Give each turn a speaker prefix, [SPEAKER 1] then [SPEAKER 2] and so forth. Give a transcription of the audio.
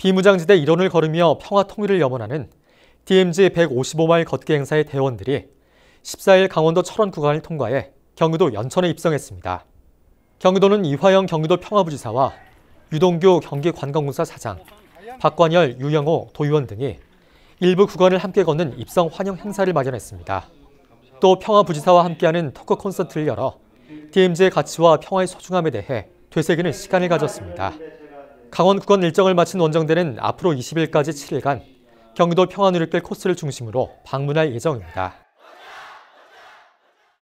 [SPEAKER 1] 비무장지대 일원을 걸으며 평화 통일을 염원하는 DMZ 155마일 걷기 행사의 대원들이 14일 강원도 철원 구간을 통과해 경기도 연천에 입성했습니다. 경기도는 이화영 경기도 평화부지사와 유동규 경기관광공사 사장, 박관열, 유영호 도의원 등이 일부 구간을 함께 걷는 입성 환영 행사를 마련했습니다. 또 평화부지사와 함께하는 토크 콘서트를 열어 DMZ의 가치와 평화의 소중함에 대해 되새기는 시간을 가졌습니다. 강원국원 일정을 마친 원정대는 앞으로 20일까지 7일간 경기도 평안으로길 코스를 중심으로 방문할 예정입니다.